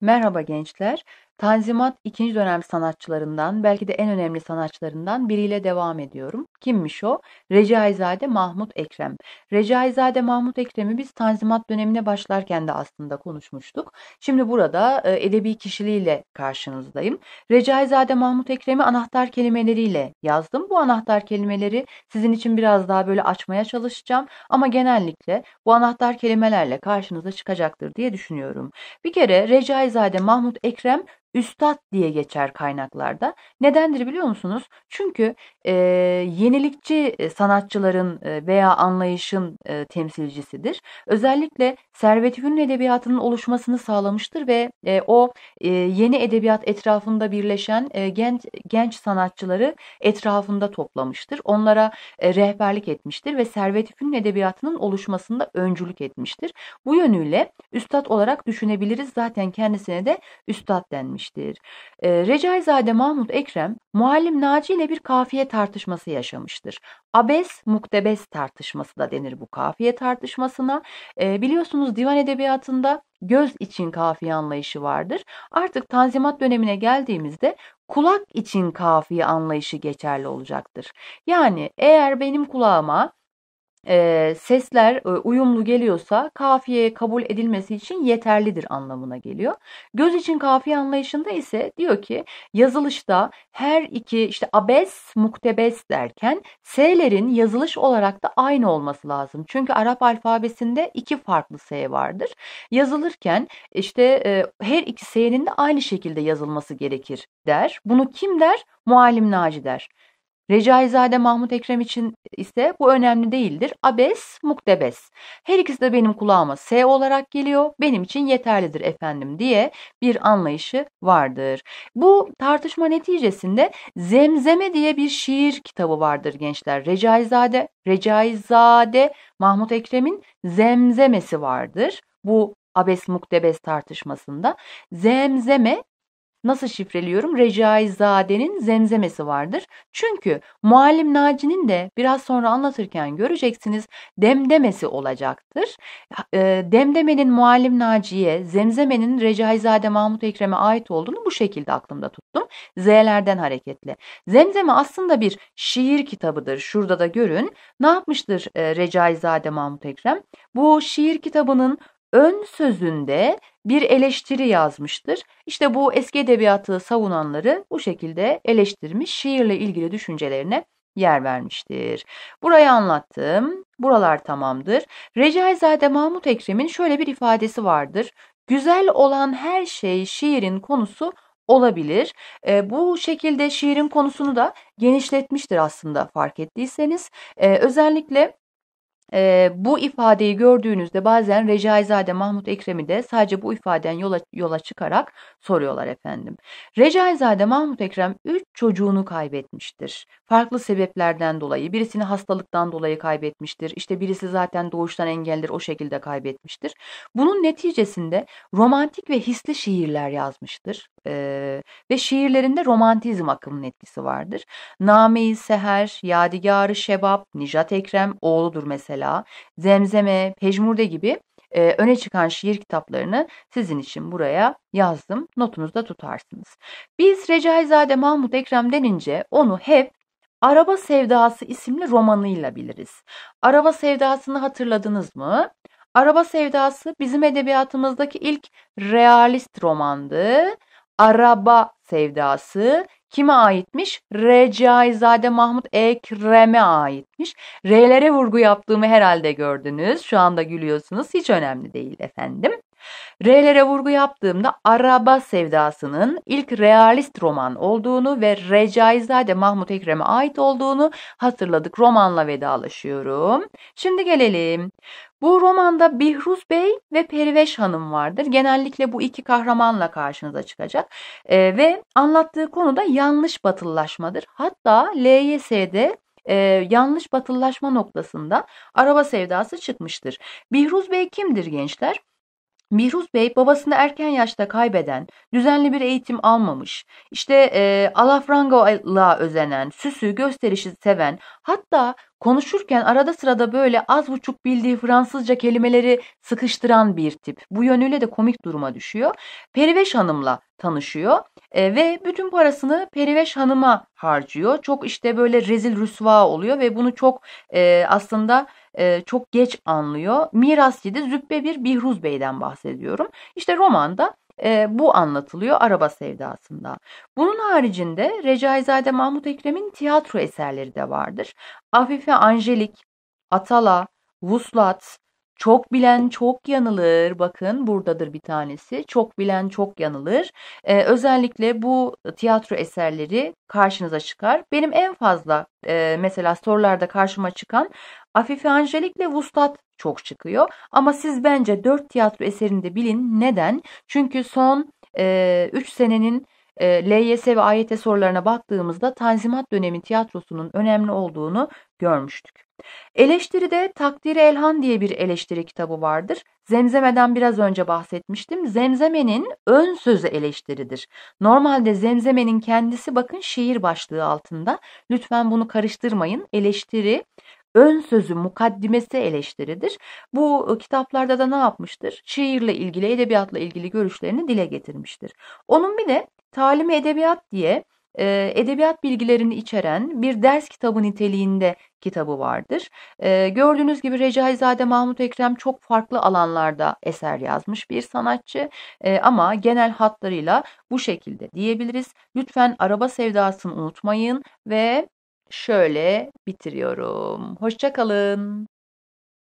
Merhaba gençler. Tanzimat ikinci dönem sanatçılarından belki de en önemli sanatçılarından biriyle devam ediyorum. Kimmiş o? Recaizade Mahmut Ekrem. Recaizade Mahmut Ekrem'i biz Tanzimat dönemine başlarken de aslında konuşmuştuk. Şimdi burada e, edebi kişiliğiyle karşınızdayım. Recaizade Mahmut Ekrem'i anahtar kelimeleriyle yazdım. Bu anahtar kelimeleri sizin için biraz daha böyle açmaya çalışacağım ama genellikle bu anahtar kelimelerle karşınıza çıkacaktır diye düşünüyorum. Bir kere Recaizade Mahmut Ekrem üstad diye geçer kaynaklarda. Nedendir biliyor musunuz? Çünkü e, yenilikçi sanatçıların e, veya anlayışın e, temsilcisidir. Özellikle Servet Hünlü Edebiyatı'nın oluşmasını sağlamıştır ve e, o e, yeni edebiyat etrafında birleşen e, genç genç sanatçıları etrafında toplamıştır. Onlara e, rehberlik etmiştir ve Servet Hünlü Edebiyatı'nın oluşmasında öncülük etmiştir. Bu yönüyle üstad olarak düşünebiliriz. Zaten kendisine de üstad denmiş edilmiştir. E, ee, Recaizade Mahmut Ekrem, Muallim Naci ile bir kafiye tartışması yaşamıştır. Abes, muktebes tartışması da denir bu kafiye tartışmasına. E, biliyorsunuz divan edebiyatında göz için kafiye anlayışı vardır. Artık Tanzimat dönemine geldiğimizde kulak için kafiye anlayışı geçerli olacaktır. Yani eğer benim kulağıma e, sesler e, uyumlu geliyorsa kafiyeye kabul edilmesi için yeterlidir anlamına geliyor. Göz için kafiye anlayışında ise diyor ki yazılışta her iki işte abes muktebes derken S'lerin yazılış olarak da aynı olması lazım. Çünkü Arap alfabesinde iki farklı S vardır. Yazılırken işte e, her iki S'nin de aynı şekilde yazılması gerekir der. Bunu kim der? Muallim Naci der. Recaizade Mahmut Ekrem için ise bu önemli değildir. Abes, muktebes. Her ikisi de benim kulağıma S olarak geliyor. Benim için yeterlidir efendim diye bir anlayışı vardır. Bu tartışma neticesinde Zemzeme diye bir şiir kitabı vardır gençler. Recaizade, Recaizade Mahmut Ekrem'in Zemzemesi vardır. Bu abes muktebes tartışmasında zemzeme Nasıl şifreliyorum? Recaizade'nin zemzemesi vardır. Çünkü Muallim Naci'nin de biraz sonra anlatırken göreceksiniz demdemesi olacaktır. E, demdemenin Muallim Naci'ye, zemzemenin Recaizade Mahmut Ekrem'e ait olduğunu bu şekilde aklımda tuttum. Z'lerden hareketle. Zemzeme aslında bir şiir kitabıdır. Şurada da görün. Ne yapmıştır e, Recaizade Mahmut Ekrem? Bu şiir kitabının ön sözünde bir eleştiri yazmıştır. İşte bu eski edebiyatı savunanları bu şekilde eleştirmiş, şiirle ilgili düşüncelerine yer vermiştir. Burayı anlattım. Buralar tamamdır. Recaizade Mahmut Ekrem'in şöyle bir ifadesi vardır. Güzel olan her şey şiirin konusu olabilir. E, bu şekilde şiirin konusunu da genişletmiştir aslında fark ettiyseniz. E, özellikle e, bu ifadeyi gördüğünüzde bazen Recaizade Mahmut Ekrem'i de sadece bu ifaden yola, yola çıkarak soruyorlar efendim. Recaizade Mahmut Ekrem 3 çocuğunu kaybetmiştir. Farklı sebeplerden dolayı birisini hastalıktan dolayı kaybetmiştir. İşte birisi zaten doğuştan engeldir o şekilde kaybetmiştir. Bunun neticesinde romantik ve hisli şiirler yazmıştır e, ve şiirlerinde romantizm akımının etkisi vardır. Name-i Seher, Yadigarı Şebap, Nijat Ekrem oğludur mesela, Zemzeme, Pejmurde gibi e, öne çıkan şiir kitaplarını sizin için buraya yazdım. Notunuzda tutarsınız. Biz Recaizade Mahmut Ekrem denince onu hep Araba Sevdası isimli romanıyla biliriz. Araba Sevdası'nı hatırladınız mı? Araba Sevdası bizim edebiyatımızdaki ilk realist romandı araba sevdası kime aitmiş? Recaizade Mahmut Ekrem'e aitmiş. R'lere vurgu yaptığımı herhalde gördünüz. Şu anda gülüyorsunuz. Hiç önemli değil efendim. R'lere vurgu yaptığımda araba sevdasının ilk realist roman olduğunu ve Recaizade Mahmut Ekrem'e ait olduğunu hatırladık. Romanla vedalaşıyorum. Şimdi gelelim. Bu romanda Bihruz Bey ve Periveş Hanım vardır. Genellikle bu iki kahramanla karşınıza çıkacak. E, ve anlattığı konu da yanlış batılılaşmadır. Hatta LYS'de ee, yanlış batılılaşma noktasında araba sevdası çıkmıştır. Bihruz Bey kimdir gençler? Mihruz Bey babasını erken yaşta kaybeden, düzenli bir eğitim almamış, işte e, alafrangalığa özenen, süsü, gösterişi seven, hatta konuşurken arada sırada böyle az buçuk bildiği Fransızca kelimeleri sıkıştıran bir tip. Bu yönüyle de komik duruma düşüyor. Periveş Hanım'la tanışıyor e, ve bütün parasını Periveş Hanım'a harcıyor. Çok işte böyle rezil rüsva oluyor ve bunu çok e, aslında e, çok geç anlıyor. Mirasçı'da Züppe bir Bihruz Bey'den bahsediyorum. İşte romanda e, bu anlatılıyor araba sevdasında. Bunun haricinde Recaizade Mahmut Ekrem'in tiyatro eserleri de vardır. Afife Angelik, Atala, Vuslat, çok bilen çok yanılır. Bakın buradadır bir tanesi. Çok bilen çok yanılır. Ee, özellikle bu tiyatro eserleri karşınıza çıkar. Benim en fazla e, mesela sorularda karşıma çıkan Afife Angelik vustat çok çıkıyor. Ama siz bence dört tiyatro eserinde bilin. Neden? Çünkü son 3 e, üç senenin e, LYS ve AYT sorularına baktığımızda Tanzimat dönemi tiyatrosunun önemli olduğunu görmüştük. Eleştiride Takdiri Elhan diye bir eleştiri kitabı vardır. Zemzeme'den biraz önce bahsetmiştim. Zemzeme'nin ön sözü eleştiridir. Normalde Zemzeme'nin kendisi bakın şiir başlığı altında. Lütfen bunu karıştırmayın. Eleştiri ön sözü mukaddimesi eleştiridir. Bu kitaplarda da ne yapmıştır? Şiirle ilgili, edebiyatla ilgili görüşlerini dile getirmiştir. Onun bir de Talim Edebiyat diye edebiyat bilgilerini içeren bir ders kitabı niteliğinde kitabı vardır. gördüğünüz gibi Recaizade Mahmut Ekrem çok farklı alanlarda eser yazmış bir sanatçı ama genel hatlarıyla bu şekilde diyebiliriz. Lütfen araba sevdasını unutmayın ve şöyle bitiriyorum. Hoşçakalın.